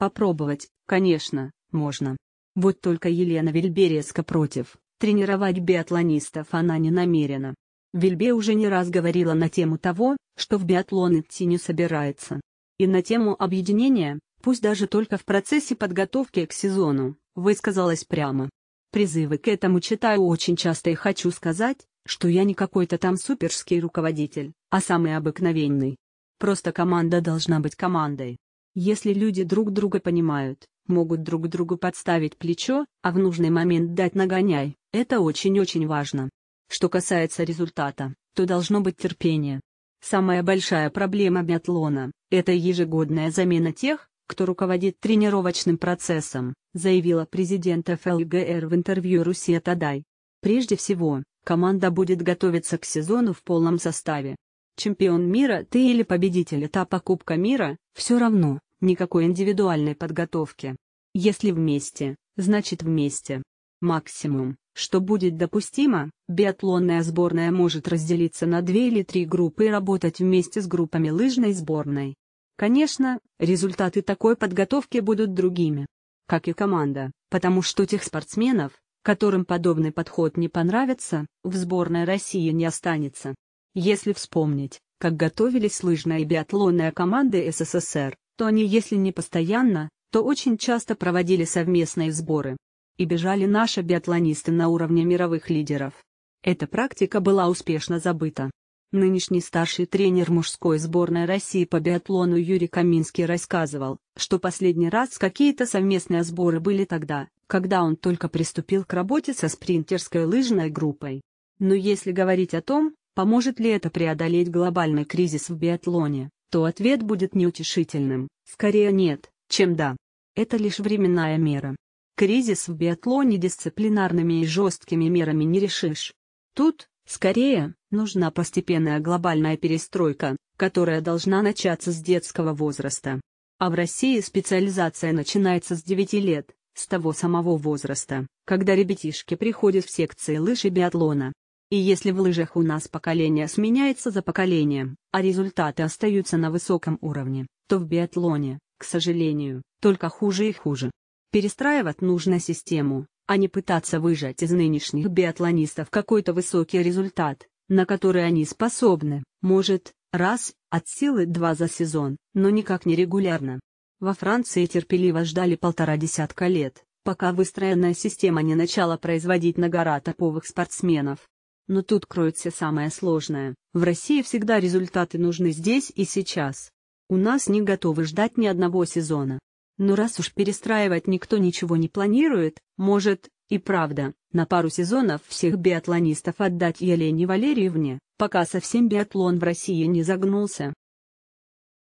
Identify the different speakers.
Speaker 1: Попробовать, конечно, можно. Вот только Елена Вильберецка против, тренировать биатлонистов она не намерена. Вильбе уже не раз говорила на тему того, что в биатлон идти не собирается. И на тему объединения, пусть даже только в процессе подготовки к сезону, высказалась прямо. Призывы к этому читаю очень часто и хочу сказать, что я не какой-то там суперский руководитель, а самый обыкновенный. Просто команда должна быть командой. Если люди друг друга понимают, могут друг другу подставить плечо, а в нужный момент дать нагоняй, это очень-очень важно. Что касается результата, то должно быть терпение. Самая большая проблема биатлона – это ежегодная замена тех, кто руководит тренировочным процессом, заявила президент ФЛГР в интервью Русия Тадай. Прежде всего, команда будет готовиться к сезону в полном составе. Чемпион мира ты или победитель этапа Кубка мира, все равно, Никакой индивидуальной подготовки. Если вместе, значит вместе. Максимум, что будет допустимо, биатлонная сборная может разделиться на две или три группы и работать вместе с группами лыжной сборной. Конечно, результаты такой подготовки будут другими. Как и команда, потому что тех спортсменов, которым подобный подход не понравится, в сборной России не останется. Если вспомнить, как готовились лыжная и биатлонная команды СССР, то они если не постоянно, то очень часто проводили совместные сборы. И бежали наши биатлонисты на уровне мировых лидеров. Эта практика была успешно забыта. Нынешний старший тренер мужской сборной России по биатлону Юрий Каминский рассказывал, что последний раз какие-то совместные сборы были тогда, когда он только приступил к работе со спринтерской лыжной группой. Но если говорить о том, поможет ли это преодолеть глобальный кризис в биатлоне, то ответ будет неутешительным, скорее нет, чем да. Это лишь временная мера. Кризис в биатлоне дисциплинарными и жесткими мерами не решишь. Тут, скорее, нужна постепенная глобальная перестройка, которая должна начаться с детского возраста. А в России специализация начинается с 9 лет, с того самого возраста, когда ребятишки приходят в секции лыж и биатлона. И если в лыжах у нас поколение сменяется за поколением, а результаты остаются на высоком уровне, то в биатлоне, к сожалению, только хуже и хуже. Перестраивать нужно систему, а не пытаться выжать из нынешних биатлонистов какой-то высокий результат, на который они способны, может, раз, от силы два за сезон, но никак не регулярно. Во Франции терпеливо ждали полтора десятка лет, пока выстроенная система не начала производить на гора топовых спортсменов, но тут кроется самое сложное. В России всегда результаты нужны здесь и сейчас. У нас не готовы ждать ни одного сезона. Но раз уж перестраивать никто ничего не планирует, может, и правда, на пару сезонов всех биатлонистов отдать Елене Валерьевне, пока совсем биатлон в России не загнулся.